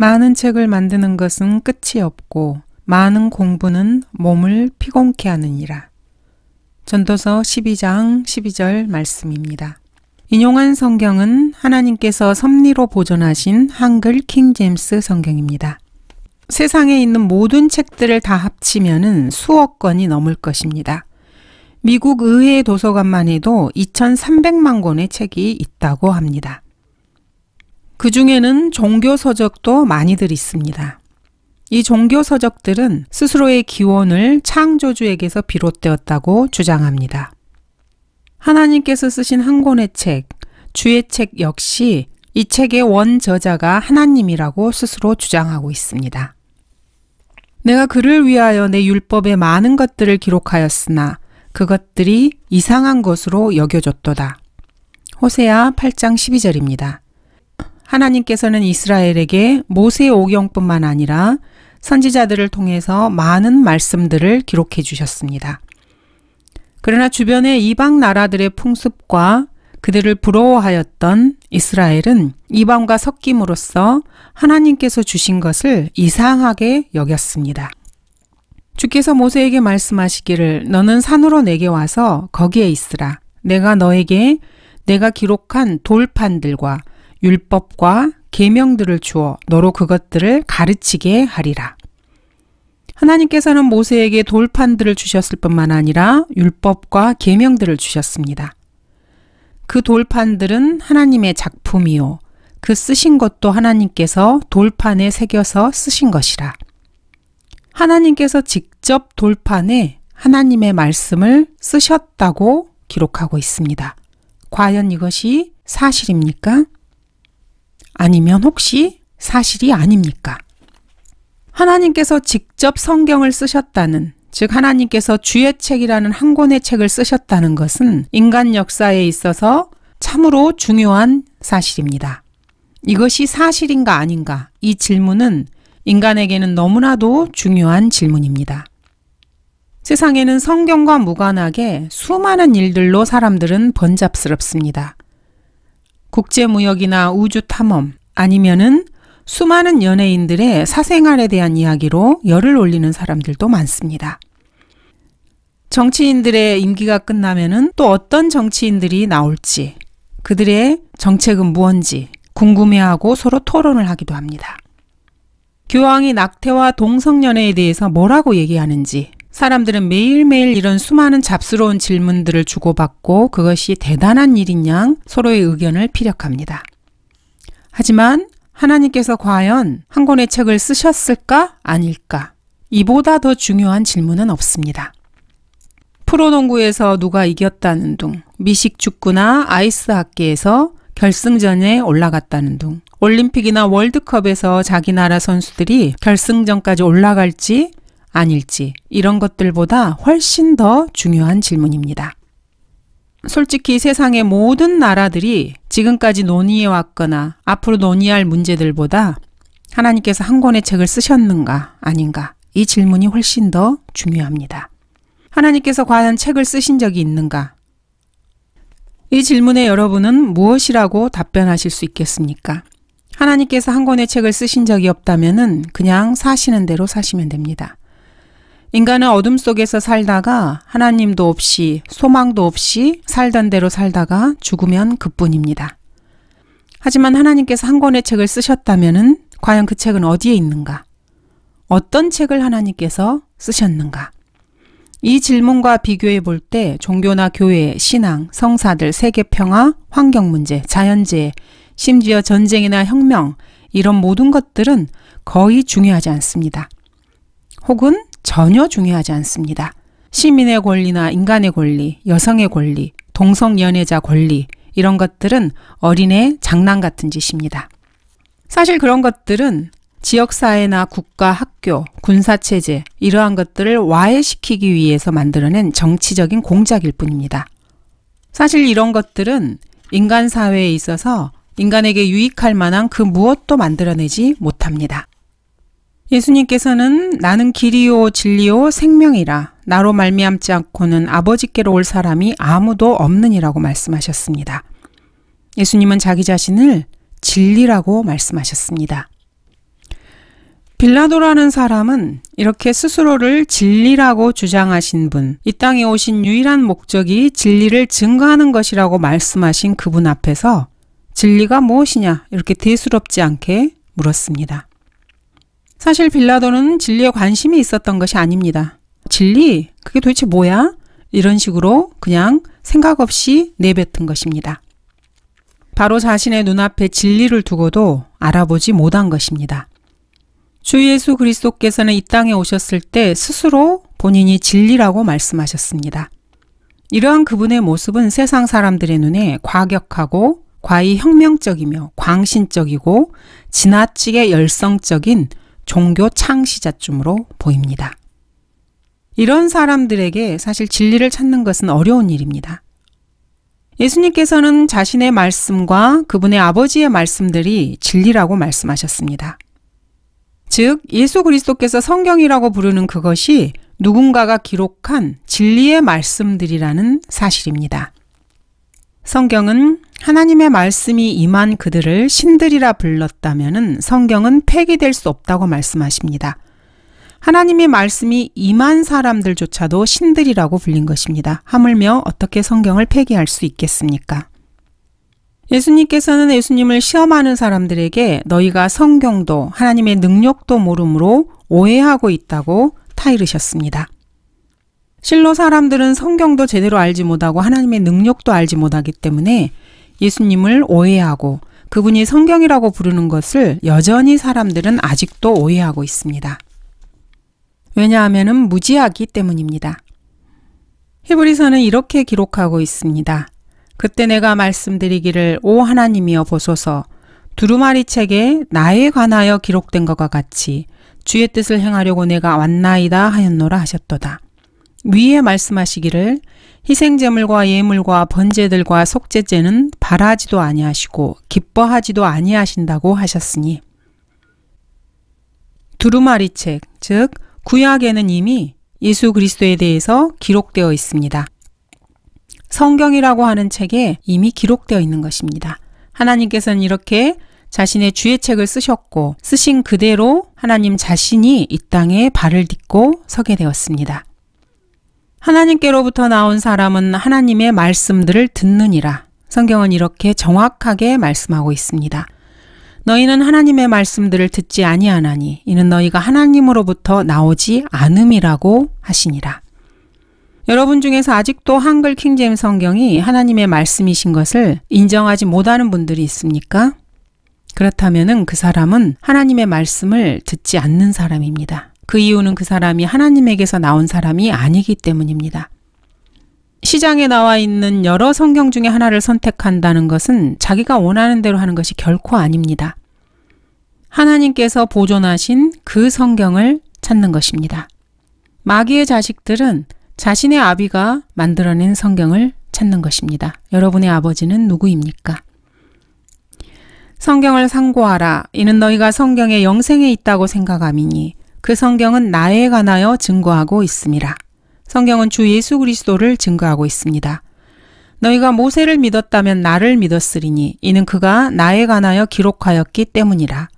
많은 책을 만드는 것은 끝이 없고 많은 공부는 몸을 피곤케 하느니라. 전도서 12장 12절 말씀입니다. 인용한 성경은 하나님께서 섭리로 보존하신 한글 킹제임스 성경입니다. 세상에 있는 모든 책들을 다합치면 수억 권이 넘을 것입니다. 미국 의회 도서관만 해도 2,300만 권의 책이 있다고 합니다. 그 중에는 종교 서적도 많이들 있습니다. 이 종교 서적들은 스스로의 기원을 창조주에게서 비롯되었다고 주장합니다. 하나님께서 쓰신 한 권의 책, 주의 책 역시 이 책의 원저자가 하나님이라고 스스로 주장하고 있습니다. 내가 그를 위하여 내 율법에 많은 것들을 기록하였으나 그것들이 이상한 것으로 여겨졌도다. 호세아 8장 12절입니다. 하나님께서는 이스라엘에게 모세 오경뿐만 아니라 선지자들을 통해서 많은 말씀들을 기록해 주셨습니다. 그러나 주변의 이방 나라들의 풍습과 그들을 부러워하였던 이스라엘은 이방과 섞임으로써 하나님께서 주신 것을 이상하게 여겼습니다. 주께서 모세에게 말씀하시기를 너는 산으로 내게 와서 거기에 있으라. 내가 너에게 내가 기록한 돌판들과 율법과 계명들을 주어 너로 그것들을 가르치게 하리라. 하나님께서는 모세에게 돌판들을 주셨을 뿐만 아니라 율법과 계명들을 주셨습니다. 그 돌판들은 하나님의 작품이요. 그 쓰신 것도 하나님께서 돌판에 새겨서 쓰신 것이라. 하나님께서 직접 돌판에 하나님의 말씀을 쓰셨다고 기록하고 있습니다. 과연 이것이 사실입니까? 아니면 혹시 사실이 아닙니까? 하나님께서 직접 성경을 쓰셨다는 즉 하나님께서 주의 책이라는 한 권의 책을 쓰셨다는 것은 인간 역사에 있어서 참으로 중요한 사실입니다. 이것이 사실인가 아닌가 이 질문은 인간에게는 너무나도 중요한 질문입니다. 세상에는 성경과 무관하게 수많은 일들로 사람들은 번잡스럽습니다. 국제무역이나 우주 탐험 아니면은 수많은 연예인들의 사생활에 대한 이야기로 열을 올리는 사람들도 많습니다. 정치인들의 임기가 끝나면은 또 어떤 정치인들이 나올지, 그들의 정책은 무언지 궁금해하고 서로 토론을 하기도 합니다. 교황이 낙태와 동성연애에 대해서 뭐라고 얘기하는지, 사람들은 매일매일 이런 수많은 잡스러운 질문들을 주고받고 그것이 대단한 일인 양 서로의 의견을 피력합니다. 하지만 하나님께서 과연 한 권의 책을 쓰셨을까? 아닐까? 이보다 더 중요한 질문은 없습니다. 프로농구에서 누가 이겼다는 둥, 미식 축구나 아이스 하키에서 결승전에 올라갔다는 둥, 올림픽이나 월드컵에서 자기 나라 선수들이 결승전까지 올라갈지 아닐지 이런 것들보다 훨씬 더 중요한 질문입니다. 솔직히 세상의 모든 나라들이 지금까지 논의해 왔거나 앞으로 논의할 문제들보다 하나님께서 한 권의 책을 쓰셨는가 아닌가 이 질문이 훨씬 더 중요합니다. 하나님께서 과연 책을 쓰신 적이 있는가? 이 질문에 여러분은 무엇이라고 답변하실 수 있겠습니까? 하나님께서 한 권의 책을 쓰신 적이 없다면 그냥 사시는 대로 사시면 됩니다. 인간은 어둠 속에서 살다가 하나님도 없이 소망도 없이 살던 대로 살다가 죽으면 그뿐입니다. 하지만 하나님께서 한 권의 책을 쓰셨다면은 과연 그 책은 어디에 있는가? 어떤 책을 하나님께서 쓰셨는가? 이 질문과 비교해 볼 때 종교나 교회, 신앙, 성사들, 세계 평화, 환경 문제, 자연재해, 심지어 전쟁이나 혁명 이런 모든 것들은 거의 중요하지 않습니다. 혹은 전혀 중요하지 않습니다. 시민의 권리나 인간의 권리, 여성의 권리, 동성연애자 권리, 이런 것들은 어린애 장난 같은 짓입니다. 사실 그런 것들은 지역사회나 국가, 학교, 군사체제, 이러한 것들을 와해시키기 위해서 만들어낸 정치적인 공작일 뿐입니다. 사실 이런 것들은 인간 사회에 있어서 인간에게 유익할 만한 그 무엇도 만들어내지 못합니다. 예수님께서는 나는 길이요 진리요 생명이라 나로 말미암지 않고는 아버지께로 올 사람이 아무도 없느니라고 말씀하셨습니다. 예수님은 자기 자신을 진리라고 말씀하셨습니다. 빌라도라는 사람은 이렇게 스스로를 진리라고 주장하신 분, 이 땅에 오신 유일한 목적이 진리를 증거하는 것이라고 말씀하신 그분 앞에서 진리가 무엇이냐 이렇게 대수롭지 않게 물었습니다. 사실 빌라도는 진리에 관심이 있었던 것이 아닙니다. 진리? 그게 도대체 뭐야? 이런 식으로 그냥 생각 없이 내뱉은 것입니다. 바로 자신의 눈앞에 진리를 두고도 알아보지 못한 것입니다. 주 예수 그리스도께서는 이 땅에 오셨을 때 스스로 본인이 진리라고 말씀하셨습니다. 이러한 그분의 모습은 세상 사람들의 눈에 과격하고 과히 혁명적이며 광신적이고 지나치게 열성적인 종교 창시자쯤으로 보입니다. 이런 사람들에게 사실 진리를 찾는 것은 어려운 일입니다. 예수님께서는 자신의 말씀과 그분의 아버지의 말씀들이 진리라고 말씀하셨습니다. 즉, 예수 그리스도께서 성경이라고 부르는 그것이 누군가가 기록한 진리의 말씀들이라는 사실입니다. 성경은 하나님의 말씀이 임한 그들을 신들이라 불렀다면 성경은 폐기될 수 없다고 말씀하십니다. 하나님의 말씀이 임한 사람들조차도 신들이라고 불린 것입니다. 하물며 어떻게 성경을 폐기할 수 있겠습니까? 예수님께서는 예수님을 시험하는 사람들에게 너희가 성경도 하나님의 능력도 모르므로 오해하고 있다고 타이르셨습니다. 실로 사람들은 성경도 제대로 알지 못하고 하나님의 능력도 알지 못하기 때문에 예수님을 오해하고 그분이 성경이라고 부르는 것을 여전히 사람들은 아직도 오해하고 있습니다. 왜냐하면 무지하기 때문입니다. 히브리서는 이렇게 기록하고 있습니다. 그때 내가 말씀드리기를 오 하나님이여 보소서 두루마리 책에 나에 관하여 기록된 것과 같이 주의 뜻을 행하려고 내가 왔나이다 하였노라 하셨도다. 위에 말씀하시기를 희생제물과 예물과 번제들과 속죄제는 바라지도 아니하시고 기뻐하지도 아니하신다고 하셨으니 두루마리 책, 즉 구약에는 이미 예수 그리스도에 대해서 기록되어 있습니다. 성경이라고 하는 책에 이미 기록되어 있는 것입니다. 하나님께서는 이렇게 자신의 주의 책을 쓰셨고 쓰신 그대로 하나님 자신이 이 땅에 발을 딛고 서게 되었습니다. 하나님께로부터 나온 사람은 하나님의 말씀들을 듣느니라. 성경은 이렇게 정확하게 말씀하고 있습니다. 너희는 하나님의 말씀들을 듣지 아니하나니 이는 너희가 하나님으로부터 나오지 않음이라고 하시니라. 여러분 중에서 아직도 한글 킹잼 성경이 하나님의 말씀이신 것을 인정하지 못하는 분들이 있습니까? 그렇다면그 사람은 하나님의 말씀을 듣지 않는 사람입니다. 그 이유는 그 사람이 하나님에게서 나온 사람이 아니기 때문입니다. 시장에 나와 있는 여러 성경 중에 하나를 선택한다는 것은 자기가 원하는 대로 하는 것이 결코 아닙니다. 하나님께서 보존하신 그 성경을 찾는 것입니다. 마귀의 자식들은 자신의 아비가 만들어낸 성경을 찾는 것입니다. 여러분의 아버지는 누구입니까? 성경을 상고하라. 이는 너희가 성경에 영생에 있다고 생각함이니 그 성경은 나에 관하여 증거하고 있습니다. 성경은 주 예수 그리스도를 증거하고 있습니다. 너희가 모세를 믿었다면 나를 믿었으리니 이는 그가 나에 관하여 기록하였기 때문이라.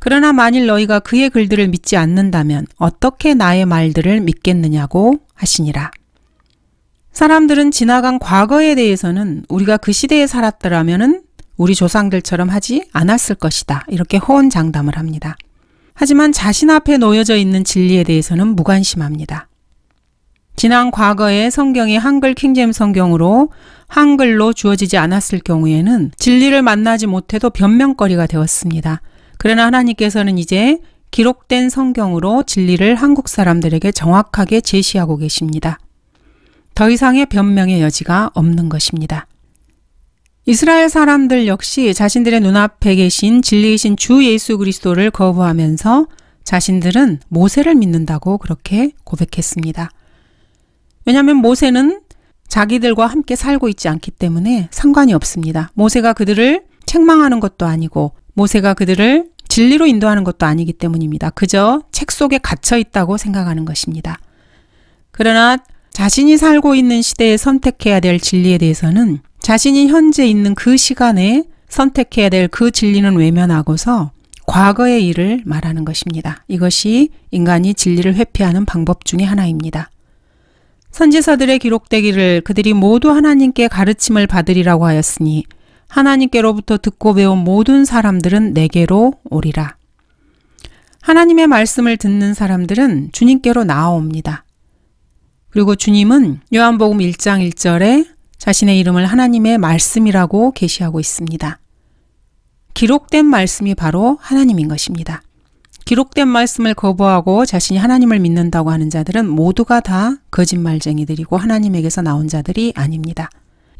그러나 만일 너희가 그의 글들을 믿지 않는다면 어떻게 나의 말들을 믿겠느냐고 하시니라. 사람들은 지나간 과거에 대해서는 우리가 그 시대에 살았더라면은 우리 조상들처럼 하지 않았을 것이다. 이렇게 호언장담을 합니다. 하지만 자신 앞에 놓여져 있는 진리에 대해서는 무관심합니다. 지난 과거의 성경이 한글 킹잼 성경으로 한글로 주어지지 않았을 경우에는 진리를 만나지 못해도 변명거리가 되었습니다. 그러나 하나님께서는 이제 기록된 성경으로 진리를 한국 사람들에게 정확하게 제시하고 계십니다. 더 이상의 변명의 여지가 없는 것입니다. 이스라엘 사람들 역시 자신들의 눈앞에 계신 진리이신 주 예수 그리스도를 거부하면서 자신들은 모세를 믿는다고 그렇게 고백했습니다. 왜냐하면 모세는 자기들과 함께 살고 있지 않기 때문에 상관이 없습니다. 모세가 그들을 책망하는 것도 아니고 모세가 그들을 진리로 인도하는 것도 아니기 때문입니다. 그저 책 속에 갇혀 있다고 생각하는 것입니다. 그러나 자신이 살고 있는 시대에 선택해야 될 진리에 대해서는 자신이 현재 있는 그 시간에 선택해야 될 그 진리는 외면하고서 과거의 일을 말하는 것입니다. 이것이 인간이 진리를 회피하는 방법 중의 하나입니다. 선지서들의 기록되기를 그들이 모두 하나님께 가르침을 받으리라고 하였으니 하나님께로부터 듣고 배운 모든 사람들은 내게로 오리라. 하나님의 말씀을 듣는 사람들은 주님께로 나아옵니다. 그리고 주님은 요한복음 1장 1절에 자신의 이름을 하나님의 말씀이라고 계시하고 있습니다. 기록된 말씀이 바로 하나님인 것입니다. 기록된 말씀을 거부하고 자신이 하나님을 믿는다고 하는 자들은 모두가 다 거짓말쟁이들이고 하나님에게서 나온 자들이 아닙니다.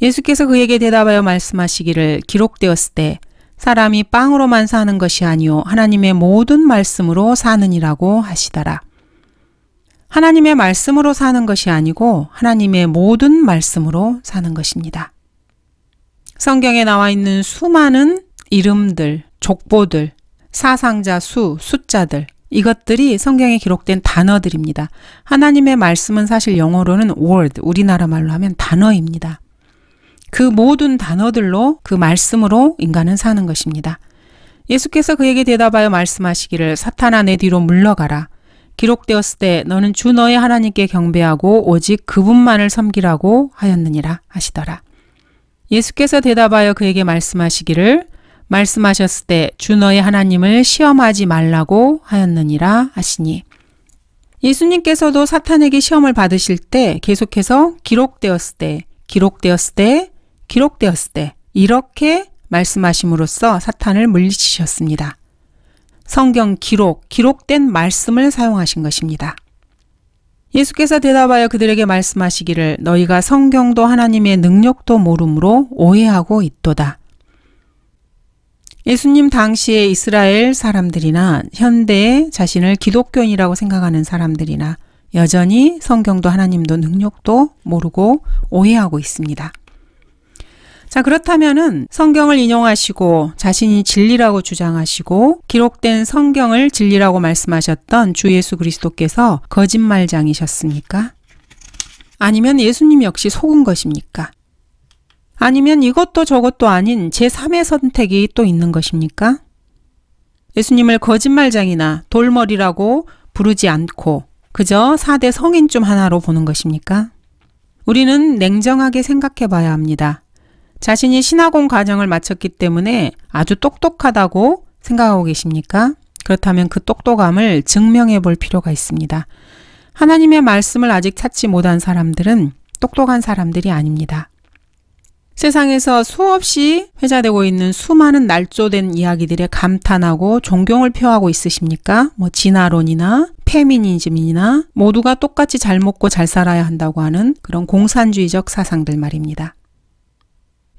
예수께서 그에게 대답하여 말씀하시기를 기록되었을 때 사람이 빵으로만 사는 것이 아니요 하나님의 모든 말씀으로 사느니라고 하시더라. 하나님의 말씀으로 사는 것이 아니고 하나님의 모든 말씀으로 사는 것입니다. 성경에 나와 있는 수많은 이름들, 족보들, 사상자 수, 숫자들, 이것들이 성경에 기록된 단어들입니다. 하나님의 말씀은 사실 영어로는 word, 우리나라 말로 하면 단어입니다. 그 모든 단어들로 그 말씀으로 인간은 사는 것입니다. 예수께서 그에게 대답하여 말씀하시기를 사탄아 내 뒤로 물러가라. 기록되었을 때 너는 주 너의 하나님께 경배하고 오직 그분만을 섬기라고 하였느니라 하시더라. 예수께서 대답하여 그에게 말씀하시기를 말씀하셨을 때 주 너의 하나님을 시험하지 말라고 하였느니라 하시니 예수님께서도 사탄에게 시험을 받으실 때 계속해서 기록되었을 때 기록되었을 때 기록되었을 때 이렇게 말씀하심으로써 사탄을 물리치셨습니다. 성경 기록, 기록된 말씀을 사용하신 것입니다. 예수께서 대답하여 그들에게 말씀하시기를 너희가 성경도 하나님의 능력도 모름으로 오해하고 있도다. 예수님 당시의 이스라엘 사람들이나 현대의 자신을 기독교인이라고 생각하는 사람들이나 여전히 성경도 하나님도 능력도 모르고 오해하고 있습니다. 자, 그렇다면은 성경을 인용하시고 자신이 진리라고 주장하시고 기록된 성경을 진리라고 말씀하셨던 주 예수 그리스도께서 거짓말장이셨습니까? 아니면 예수님 역시 속은 것입니까? 아니면 이것도 저것도 아닌 제3의 선택이 또 있는 것입니까? 예수님을 거짓말장이나 돌머리라고 부르지 않고 그저 4대 성인 중 하나로 보는 것입니까? 우리는 냉정하게 생각해 봐야 합니다. 자신이 신학원 과정을 마쳤기 때문에 아주 똑똑하다고 생각하고 계십니까? 그렇다면 그 똑똑함을 증명해 볼 필요가 있습니다. 하나님의 말씀을 아직 찾지 못한 사람들은 똑똑한 사람들이 아닙니다. 세상에서 수없이 회자되고 있는 수많은 날조된 이야기들에 감탄하고 존경을 표하고 있으십니까? 뭐 진화론이나 페미니즘이나 모두가 똑같이 잘 먹고 잘 살아야 한다고 하는 그런 공산주의적 사상들 말입니다.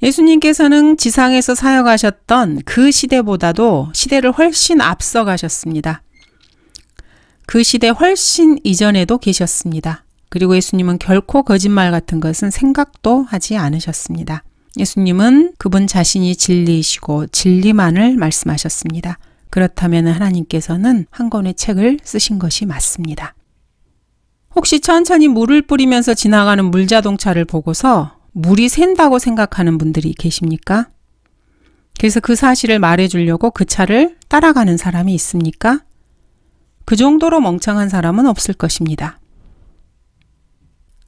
예수님께서는 지상에서 사역하셨던 그 시대보다도 시대를 훨씬 앞서 가셨습니다. 그 시대 훨씬 이전에도 계셨습니다. 그리고 예수님은 결코 거짓말 같은 것은 생각도 하지 않으셨습니다. 예수님은 그분 자신이 진리이시고 진리만을 말씀하셨습니다. 그렇다면 하나님께서는 한 권의 책을 쓰신 것이 맞습니다. 혹시 천천히 물을 뿌리면서 지나가는 물자동차를 보고서 물이 샌다고 생각하는 분들이 계십니까? 그래서 그 사실을 말해주려고 그 차를 따라가는 사람이 있습니까? 그 정도로 멍청한 사람은 없을 것입니다.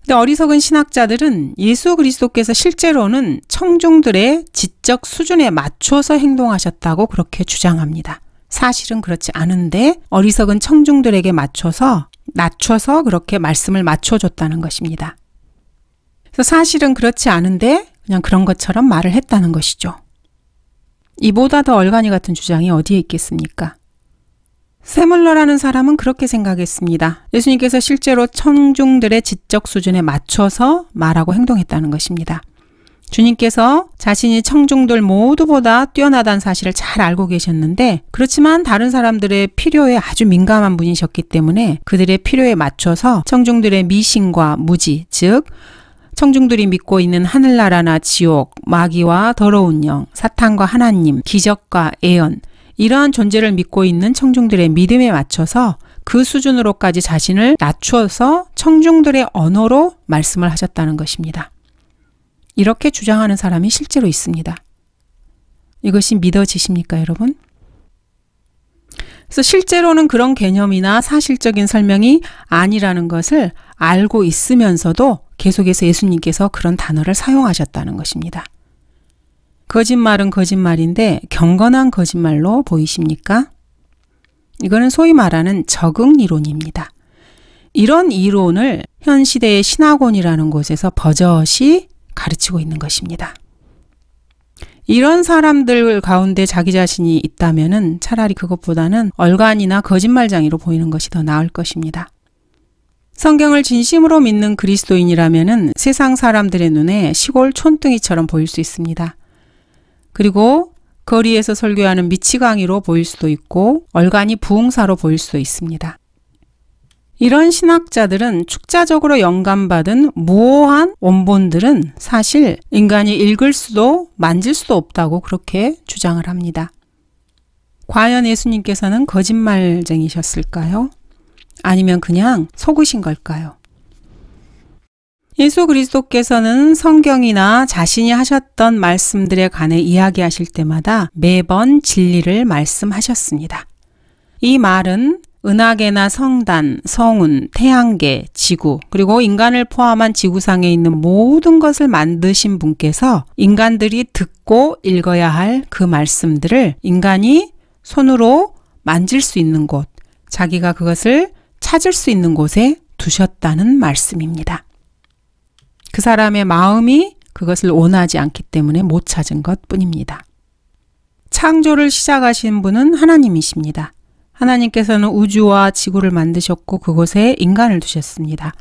근데 어리석은 신학자들은 예수 그리스도께서 실제로는 청중들의 지적 수준에 맞춰서 행동하셨다고 그렇게 주장합니다. 사실은 그렇지 않은데 어리석은 청중들에게 맞춰서 낮춰서 그렇게 말씀을 맞춰줬다는 것입니다. 그래서 사실은 그렇지 않은데 그냥 그런 것처럼 말을 했다는 것이죠. 이보다 더 얼간이 같은 주장이 어디에 있겠습니까? 세물러라는 사람은 그렇게 생각했습니다. 예수님께서 실제로 청중들의 지적 수준에 맞춰서 말하고 행동했다는 것입니다. 주님께서 자신이 청중들 모두보다 뛰어나다는 사실을 잘 알고 계셨는데 그렇지만 다른 사람들의 필요에 아주 민감한 분이셨기 때문에 그들의 필요에 맞춰서 청중들의 미신과 무지, 즉 청중들이 믿고 있는 하늘나라나 지옥, 마귀와 더러운 영, 사탄과 하나님, 기적과 예언, 이러한 존재를 믿고 있는 청중들의 믿음에 맞춰서 그 수준으로까지 자신을 낮추어서 청중들의 언어로 말씀을 하셨다는 것입니다. 이렇게 주장하는 사람이 실제로 있습니다. 이것이 믿어지십니까, 여러분? 그래서 실제로는 그런 개념이나 사실적인 설명이 아니라는 것을 알고 있으면서도 계속해서 예수님께서 그런 단어를 사용하셨다는 것입니다. 거짓말은 거짓말인데 경건한 거짓말로 보이십니까? 이거는 소위 말하는 적응 이론입니다. 이런 이론을 현 시대의 신학원이라는 곳에서 버젓이 가르치고 있는 것입니다. 이런 사람들 가운데 자기 자신이 있다면 차라리 그것보다는 얼간이나 거짓말장이로 보이는 것이 더 나을 것입니다. 성경을 진심으로 믿는 그리스도인이라면 세상 사람들의 눈에 시골 촌뚱이처럼 보일 수 있습니다. 그리고 거리에서 설교하는 미치광이로 보일 수도 있고 얼간이 부흥사로 보일 수도 있습니다. 이런 신학자들은 축자적으로 영감받은 무호한 원본들은 사실 인간이 읽을 수도 만질 수도 없다고 그렇게 주장을 합니다. 과연 예수님께서는 거짓말쟁이셨을까요? 아니면 그냥 속으신 걸까요? 예수 그리스도께서는 성경이나 자신이 하셨던 말씀들에 관해 이야기하실 때마다 매번 진리를 말씀하셨습니다. 이 말은 은하계나 성단, 성운, 태양계, 지구, 그리고 인간을 포함한 지구상에 있는 모든 것을 만드신 분께서 인간들이 듣고 읽어야 할 그 말씀들을 인간이 손으로 만질 수 있는 곳, 자기가 그것을 찾을 수 있는 곳에 두셨다는 말씀입니다. 그 사람의 마음이 그것을 원하지 않기 때문에 못 찾은 것 뿐입니다. 창조를 시작하신 분은 하나님이십니다. 하나님께서는 우주와 지구를 만드셨고 그곳에 인간을 두셨습니다.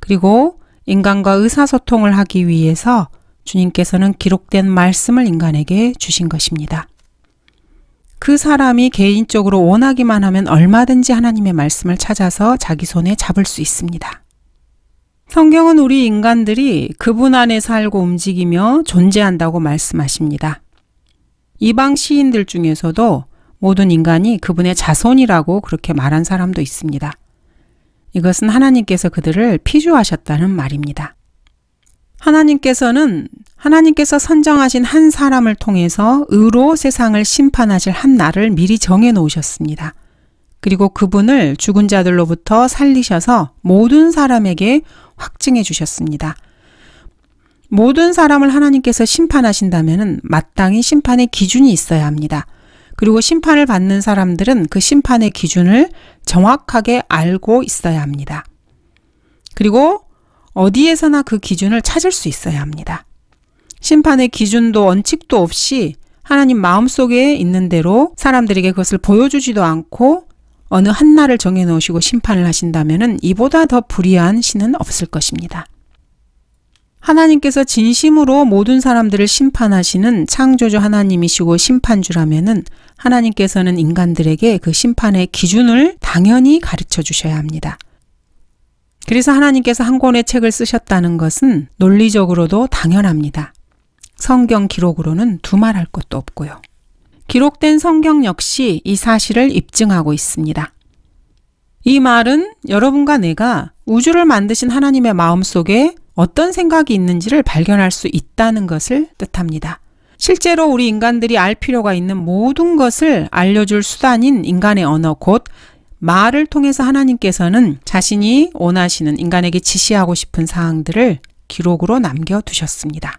그리고 인간과 의사소통을 하기 위해서 주님께서는 기록된 말씀을 인간에게 주신 것입니다. 그 사람이 개인적으로 원하기만 하면 얼마든지 하나님의 말씀을 찾아서 자기 손에 잡을 수 있습니다. 성경은 우리 인간들이 그분 안에 살고 움직이며 존재한다고 말씀하십니다. 이방 시인들 중에서도 모든 인간이 그분의 자손이라고 그렇게 말한 사람도 있습니다. 이것은 하나님께서 그들을 피주하셨다는 말입니다. 하나님께서는 하나님께서 선정하신 한 사람을 통해서 의로 세상을 심판하실 한 날을 미리 정해 놓으셨습니다. 그리고 그분을 죽은 자들로부터 살리셔서 모든 사람에게 확증해 주셨습니다. 모든 사람을 하나님께서 심판하신다면 마땅히 심판의 기준이 있어야 합니다. 그리고 심판을 받는 사람들은 그 심판의 기준을 정확하게 알고 있어야 합니다. 그리고 어디에서나 그 기준을 찾을 수 있어야 합니다. 심판의 기준도 원칙도 없이 하나님 마음속에 있는 대로 사람들에게 그것을 보여주지도 않고 어느 한 날을 정해 놓으시고 심판을 하신다면 이보다 더 불의한 신은 없을 것입니다. 하나님께서 진심으로 모든 사람들을 심판하시는 창조주 하나님이시고 심판주라면은 하나님께서는 인간들에게 그 심판의 기준을 당연히 가르쳐 주셔야 합니다. 그래서 하나님께서 한 권의 책을 쓰셨다는 것은 논리적으로도 당연합니다. 성경 기록으로는 두 말 할 것도 없고요. 기록된 성경 역시 이 사실을 입증하고 있습니다. 이 말은 여러분과 내가 우주를 만드신 하나님의 마음 속에 어떤 생각이 있는지를 발견할 수 있다는 것을 뜻합니다. 실제로 우리 인간들이 알 필요가 있는 모든 것을 알려줄 수단인 인간의 언어, 곧 말을 통해서 하나님께서는 자신이 원하시는 인간에게 지시하고 싶은 사항들을 기록으로 남겨두셨습니다.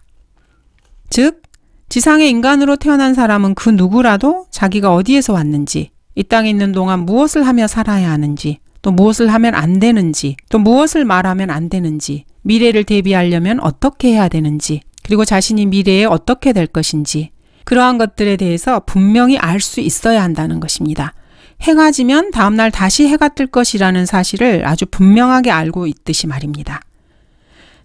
즉, 지상의 인간으로 태어난 사람은 그 누구라도 자기가 어디에서 왔는지, 이 땅에 있는 동안 무엇을 하며 살아야 하는지, 또 무엇을 하면 안 되는지, 또 무엇을 말하면 안 되는지, 미래를 대비하려면 어떻게 해야 되는지, 그리고 자신이 미래에 어떻게 될 것인지, 그러한 것들에 대해서 분명히 알 수 있어야 한다는 것입니다. 해가 지면 다음날 다시 해가 뜰 것이라는 사실을 아주 분명하게 알고 있듯이 말입니다.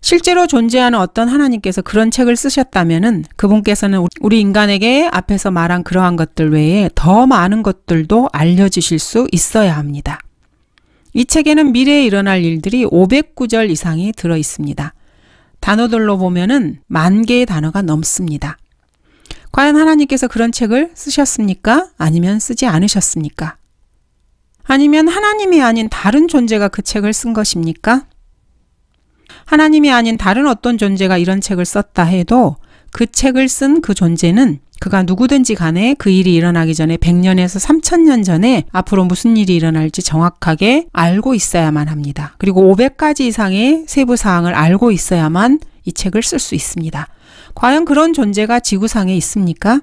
실제로 존재하는 어떤 하나님께서 그런 책을 쓰셨다면 그분께서는 우리 인간에게 앞에서 말한 그러한 것들 외에 더 많은 것들도 알려주실 수 있어야 합니다. 이 책에는 미래에 일어날 일들이 509절 이상이 들어 있습니다. 단어들로 보면은 만 개의 단어가 넘습니다. 과연 하나님께서 그런 책을 쓰셨습니까? 아니면 쓰지 않으셨습니까? 아니면 하나님이 아닌 다른 존재가 그 책을 쓴 것입니까? 하나님이 아닌 다른 어떤 존재가 이런 책을 썼다 해도 그 책을 쓴 그 존재는 그가 누구든지 간에 그 일이 일어나기 전에 100년에서 3000년 전에 앞으로 무슨 일이 일어날지 정확하게 알고 있어야만 합니다. 그리고 500가지 이상의 세부 사항을 알고 있어야만 이 책을 쓸 수 있습니다. 과연 그런 존재가 지구상에 있습니까?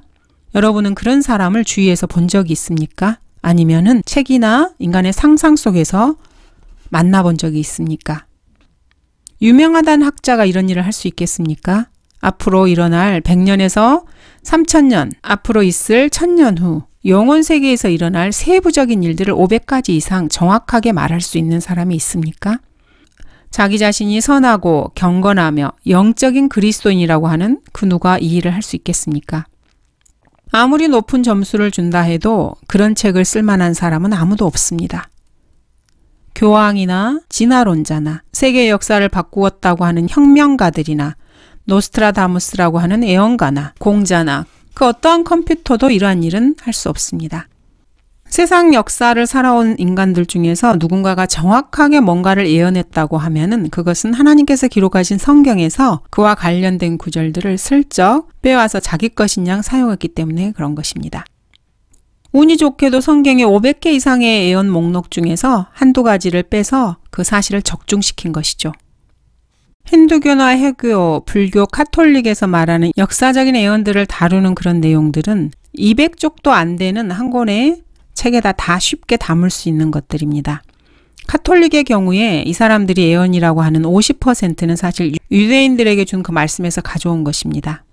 여러분은 그런 사람을 주위에서 본 적이 있습니까? 아니면은 책이나 인간의 상상 속에서 만나본 적이 있습니까? 유명하단 학자가 이런 일을 할 수 있겠습니까? 앞으로 일어날 100년에서 3000년, 앞으로 있을 1000년 후 영혼 세계에서 일어날 세부적인 일들을 500가지 이상 정확하게 말할 수 있는 사람이 있습니까? 자기 자신이 선하고 경건하며 영적인 그리스도인이라고 하는 그 누가 이 일을 할 수 있겠습니까? 아무리 높은 점수를 준다 해도 그런 책을 쓸 만한 사람은 아무도 없습니다. 교황이나 진화론자나 세계 역사를 바꾸었다고 하는 혁명가들이나 노스트라다무스라고 하는 애언가나 공자나 그 어떠한 컴퓨터도 이러한 일은 할 수 없습니다. 세상 역사를 살아온 인간들 중에서 누군가가 정확하게 뭔가를 예언했다고 하면은 그것은 하나님께서 기록하신 성경에서 그와 관련된 구절들을 슬쩍 빼와서 자기 것인 양 사용했기 때문에 그런 것입니다. 운이 좋게도 성경의 500개 이상의 예언 목록 중에서 한두 가지를 빼서 그 사실을 적중시킨 것이죠. 힌두교나 해교, 불교, 카톨릭에서 말하는 역사적인 애언들을 다루는 그런 내용들은 200쪽도 안 되는 한 권의 책에다 다 쉽게 담을 수 있는 것들입니다. 카톨릭의 경우에 이 사람들이 예언이라고 하는 50%는 사실 유대인들에게 준 그 말씀에서 가져온 것입니다.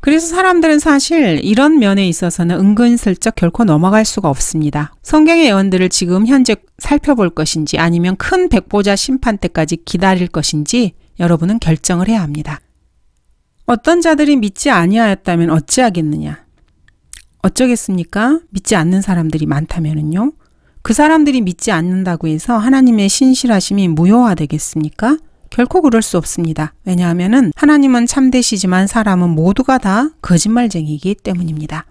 그래서 사람들은 사실 이런 면에 있어서는 은근슬쩍 결코 넘어갈 수가 없습니다. 성경의 예언들을 지금 현재 살펴볼 것인지 아니면 큰 백보자 심판 때까지 기다릴 것인지 여러분은 결정을 해야 합니다. 어떤 자들이 믿지 아니하였다면 어찌하겠느냐? 어쩌겠습니까? 믿지 않는 사람들이 많다면요그 사람들이 믿지 않는다고 해서 하나님의 신실하심이 무효화되겠습니까? 결코 그럴 수 없습니다. 왜냐하면 하나님은 참되시지만 사람은 모두가 다 거짓말쟁이이기 때문입니다.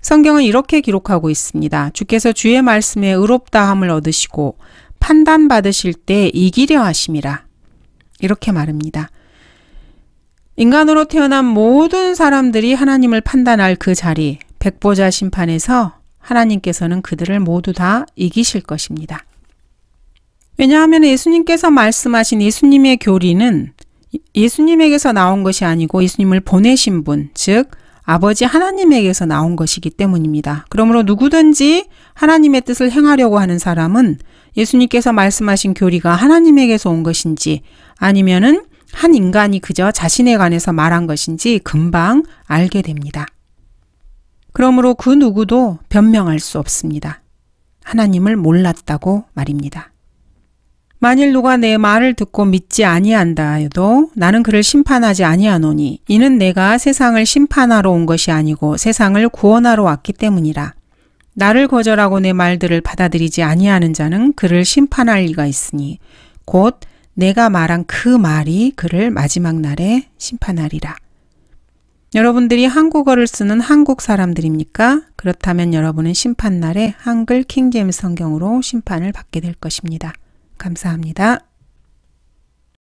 성경은 이렇게 기록하고 있습니다. 주께서 주의 말씀에 의롭다함을 얻으시고 판단받으실 때 이기려 하심이라. 이렇게 말합니다. 인간으로 태어난 모든 사람들이 하나님을 판단할 그 자리, 백보자 심판에서 하나님께서는 그들을 모두 다 이기실 것입니다. 왜냐하면 예수님께서 말씀하신 예수님의 교리는 예수님에게서 나온 것이 아니고 예수님을 보내신 분, 즉 아버지 하나님에게서 나온 것이기 때문입니다. 그러므로 누구든지 하나님의 뜻을 행하려고 하는 사람은 예수님께서 말씀하신 교리가 하나님에게서 온 것인지 아니면은 한 인간이 그저 자신에 관해서 말한 것인지 금방 알게 됩니다. 그러므로 그 누구도 변명할 수 없습니다. 하나님을 몰랐다고 말입니다. 만일 누가 내 말을 듣고 믿지 아니한다 해도 나는 그를 심판하지 아니하노니 이는 내가 세상을 심판하러 온 것이 아니고 세상을 구원하러 왔기 때문이라. 나를 거절하고 내 말들을 받아들이지 아니하는 자는 그를 심판할 리가 있으니 곧 내가 말한 그 말이 그를 마지막 날에 심판하리라. 여러분들이 한국어를 쓰는 한국 사람들입니까? 그렇다면 여러분은 심판날에 한글 킹제 성경으로 심판을 받게 될 것입니다. 감사합니다.